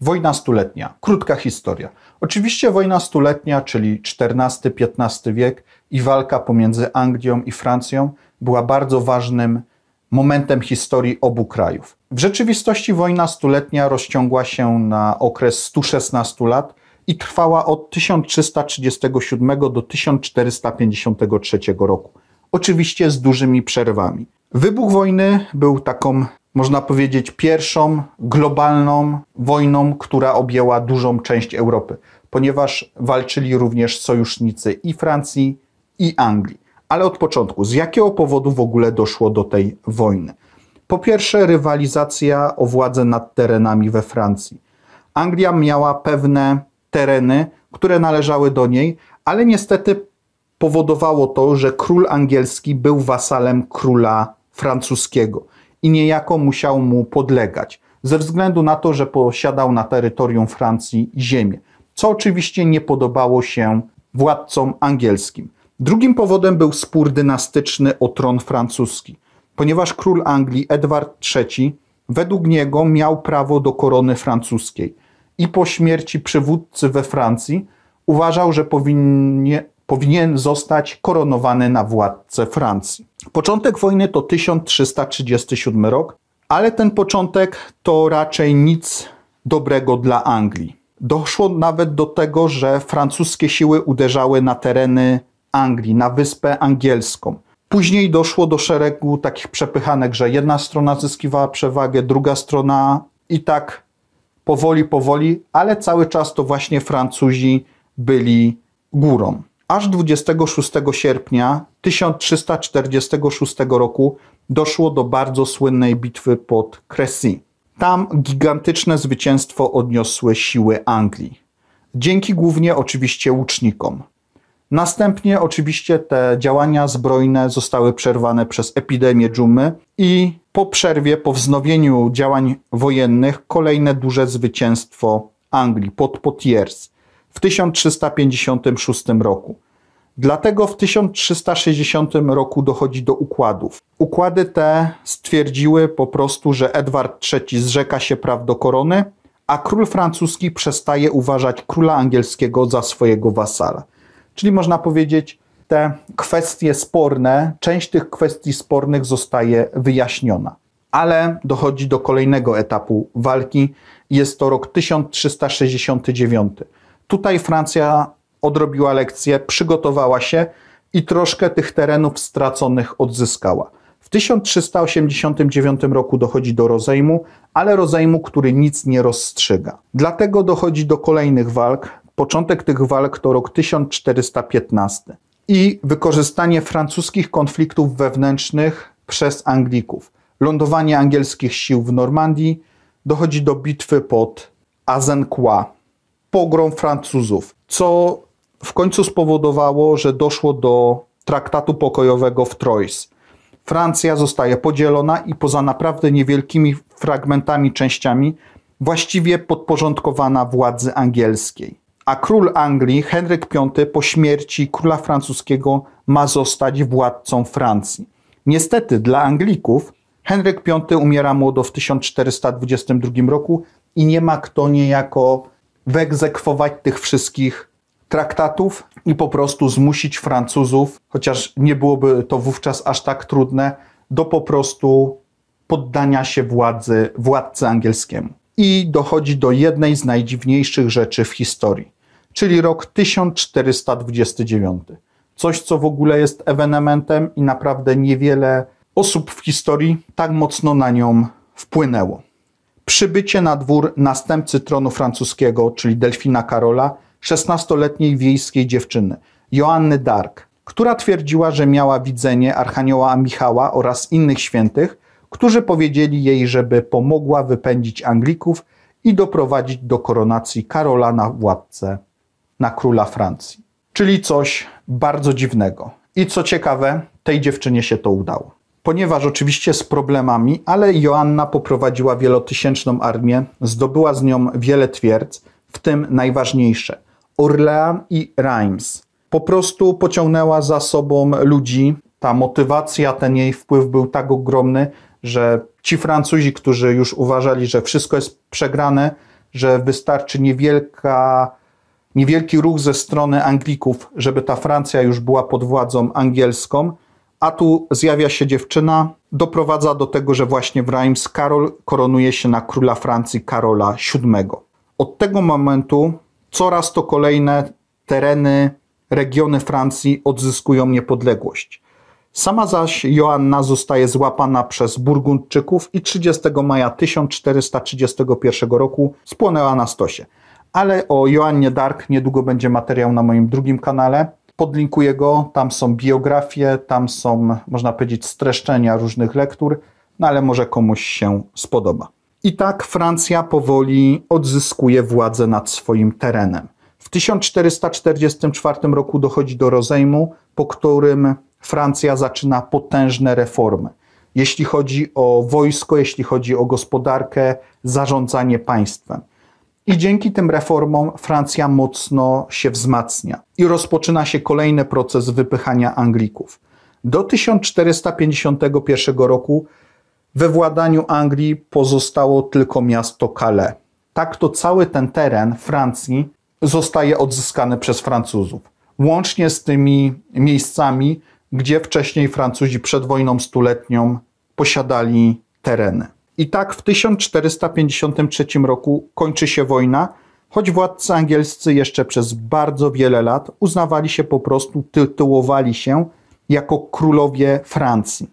Wojna stuletnia, krótka historia. Oczywiście wojna stuletnia, czyli XIV-XV wiek i walka pomiędzy Anglią i Francją była bardzo ważnym momentem historii obu krajów. W rzeczywistości wojna stuletnia rozciągła się na okres 116 lat i trwała od 1337 do 1453 roku. Oczywiście z dużymi przerwami. Wybuch wojny był taką można powiedzieć, pierwszą globalną wojną, która objęła dużą część Europy, ponieważ walczyli również sojusznicy i Francji, i Anglii. Ale od początku, z jakiego powodu w ogóle doszło do tej wojny? Po pierwsze, rywalizacja o władzę nad terenami we Francji. Anglia miała pewne tereny, które należały do niej, ale niestety powodowało to, że król angielski był wasalem króla francuskiego i niejako musiał mu podlegać, ze względu na to, że posiadał na terytorium Francji ziemię, co oczywiście nie podobało się władcom angielskim. Drugim powodem był spór dynastyczny o tron francuski, ponieważ król Anglii Edward III według niego miał prawo do korony francuskiej i po śmierci przywódcy we Francji uważał, że powinien powinien zostać koronowany na władcę Francji. Początek wojny to 1337 rok, ale ten początek to raczej nic dobrego dla Anglii. Doszło nawet do tego, że francuskie siły uderzały na tereny Anglii, na wyspę angielską. Później doszło do szeregu takich przepychanek, że jedna strona zyskiwała przewagę, druga strona i tak powoli, powoli, ale cały czas to właśnie Francuzi byli górą aż 26 sierpnia 1346 roku doszło do bardzo słynnej bitwy pod Crecy. Tam gigantyczne zwycięstwo odniosły siły Anglii. Dzięki głównie oczywiście łucznikom. Następnie oczywiście te działania zbrojne zostały przerwane przez epidemię dżumy i po przerwie, po wznowieniu działań wojennych kolejne duże zwycięstwo Anglii pod Potiers w 1356 roku. Dlatego w 1360 roku dochodzi do układów. Układy te stwierdziły po prostu, że Edward III zrzeka się praw do korony, a król francuski przestaje uważać króla angielskiego za swojego wasala. Czyli można powiedzieć, te kwestie sporne, część tych kwestii spornych zostaje wyjaśniona. Ale dochodzi do kolejnego etapu walki. Jest to rok 1369. Tutaj Francja odrobiła lekcję, przygotowała się i troszkę tych terenów straconych odzyskała. W 1389 roku dochodzi do rozejmu, ale rozejmu, który nic nie rozstrzyga. Dlatego dochodzi do kolejnych walk. Początek tych walk to rok 1415 i wykorzystanie francuskich konfliktów wewnętrznych przez Anglików. Lądowanie angielskich sił w Normandii dochodzi do bitwy pod Azincourt pogrom Francuzów, co w końcu spowodowało, że doszło do traktatu pokojowego w Troyes. Francja zostaje podzielona i poza naprawdę niewielkimi fragmentami, częściami, właściwie podporządkowana władzy angielskiej. A król Anglii, Henryk V, po śmierci króla francuskiego ma zostać władcą Francji. Niestety dla Anglików Henryk V umiera młodo w 1422 roku i nie ma kto niejako wyegzekwować tych wszystkich traktatów i po prostu zmusić Francuzów, chociaż nie byłoby to wówczas aż tak trudne, do po prostu poddania się władzy, władcy angielskiemu. I dochodzi do jednej z najdziwniejszych rzeczy w historii, czyli rok 1429. Coś, co w ogóle jest ewenementem i naprawdę niewiele osób w historii tak mocno na nią wpłynęło przybycie na dwór następcy tronu francuskiego, czyli Delfina Karola, 16-letniej wiejskiej dziewczyny, Joanny Dark, która twierdziła, że miała widzenie Archanioła Michała oraz innych świętych, którzy powiedzieli jej, żeby pomogła wypędzić Anglików i doprowadzić do koronacji Karola na władcę, na króla Francji. Czyli coś bardzo dziwnego. I co ciekawe, tej dziewczynie się to udało. Ponieważ oczywiście z problemami, ale Joanna poprowadziła wielotysięczną armię, zdobyła z nią wiele twierdz, w tym najważniejsze Orlean i Reims. Po prostu pociągnęła za sobą ludzi. Ta motywacja, ten jej wpływ był tak ogromny, że ci Francuzi, którzy już uważali, że wszystko jest przegrane, że wystarczy niewielka, niewielki ruch ze strony Anglików, żeby ta Francja już była pod władzą angielską, a tu zjawia się dziewczyna, doprowadza do tego, że właśnie w Reims Karol koronuje się na króla Francji Karola VII. Od tego momentu coraz to kolejne tereny, regiony Francji odzyskują niepodległość. Sama zaś Joanna zostaje złapana przez Burgundczyków i 30 maja 1431 roku spłonęła na stosie. Ale o Joannie Dark niedługo będzie materiał na moim drugim kanale podlinkuję go. Tam są biografie, tam są, można powiedzieć, streszczenia różnych lektur, no ale może komuś się spodoba. I tak Francja powoli odzyskuje władzę nad swoim terenem. W 1444 roku dochodzi do rozejmu, po którym Francja zaczyna potężne reformy. Jeśli chodzi o wojsko, jeśli chodzi o gospodarkę, zarządzanie państwem. I dzięki tym reformom Francja mocno się wzmacnia i rozpoczyna się kolejny proces wypychania Anglików. Do 1451 roku we władaniu Anglii pozostało tylko miasto Calais. Tak to cały ten teren Francji zostaje odzyskany przez Francuzów. Łącznie z tymi miejscami, gdzie wcześniej Francuzi przed wojną stuletnią posiadali tereny. I tak w 1453 roku kończy się wojna, choć władcy angielscy jeszcze przez bardzo wiele lat uznawali się po prostu, tytułowali się jako królowie Francji.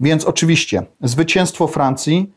Więc oczywiście zwycięstwo Francji,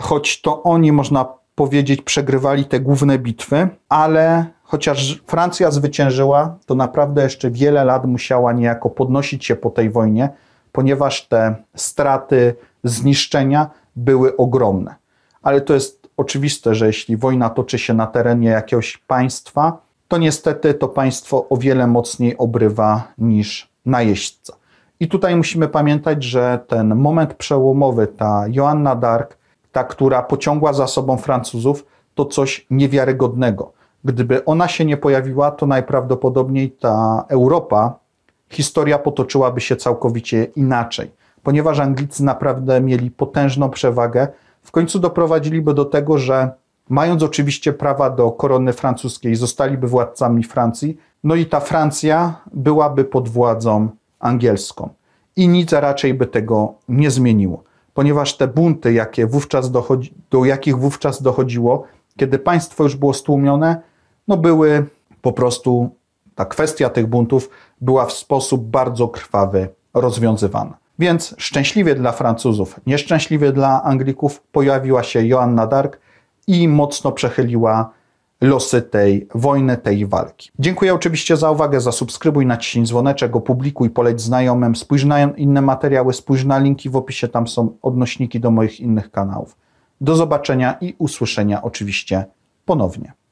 choć to oni można powiedzieć przegrywali te główne bitwy, ale chociaż Francja zwyciężyła, to naprawdę jeszcze wiele lat musiała niejako podnosić się po tej wojnie, ponieważ te straty, zniszczenia były ogromne. Ale to jest oczywiste, że jeśli wojna toczy się na terenie jakiegoś państwa, to niestety to państwo o wiele mocniej obrywa niż najeźdźca. I tutaj musimy pamiętać, że ten moment przełomowy, ta Joanna d'Arc, ta, która pociągła za sobą Francuzów, to coś niewiarygodnego. Gdyby ona się nie pojawiła, to najprawdopodobniej ta Europa, historia potoczyłaby się całkowicie inaczej ponieważ Anglicy naprawdę mieli potężną przewagę, w końcu doprowadziliby do tego, że mając oczywiście prawa do korony francuskiej, zostaliby władcami Francji, no i ta Francja byłaby pod władzą angielską. I nic raczej by tego nie zmieniło, ponieważ te bunty, jakie wówczas dochodzi, do jakich wówczas dochodziło, kiedy państwo już było stłumione, no były po prostu, ta kwestia tych buntów była w sposób bardzo krwawy rozwiązywana. Więc szczęśliwie dla Francuzów, nieszczęśliwie dla Anglików pojawiła się Joanna Dark i mocno przechyliła losy tej wojny, tej walki. Dziękuję oczywiście za uwagę, zasubskrybuj, naciśnij dzwoneczek, opublikuj, poleć znajomym, spójrz na inne materiały, spójrz na linki w opisie, tam są odnośniki do moich innych kanałów. Do zobaczenia i usłyszenia oczywiście ponownie.